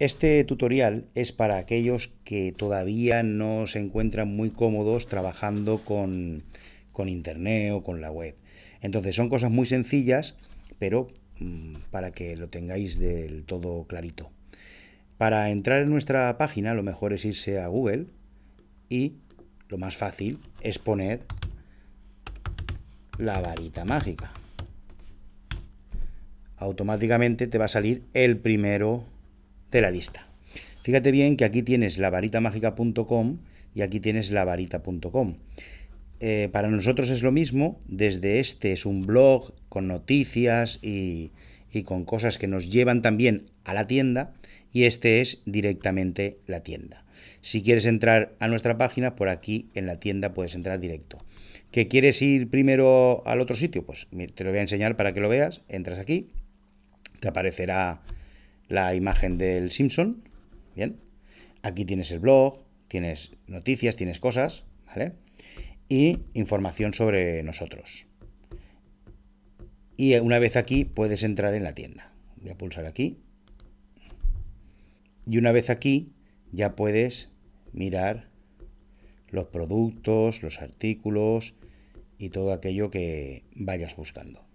Este tutorial es para aquellos que todavía no se encuentran muy cómodos trabajando con, con internet o con la web. Entonces son cosas muy sencillas, pero mm, para que lo tengáis del todo clarito. Para entrar en nuestra página lo mejor es irse a Google y lo más fácil es poner la varita mágica. Automáticamente te va a salir el primero de la lista. Fíjate bien que aquí tienes lavaritamágica.com y aquí tienes lavarita.com. Eh, para nosotros es lo mismo, desde este es un blog con noticias y, con cosas que nos llevan también a la tienda y este es directamente la tienda. Si quieres entrar a nuestra página, por aquí en la tienda puedes entrar directo. ¿Qué quieres ir primero al otro sitio? Pues te lo voy a enseñar para que lo veas. Entras aquí, te aparecerá la imagen del Simpson, ¿bien? Aquí tienes el blog, tienes noticias, tienes cosas, ¿vale? Y información sobre nosotros. Y una vez aquí puedes entrar en la tienda. Voy a pulsar aquí. Y una vez aquí ya puedes mirar los productos, los artículos y todo aquello que vayas buscando.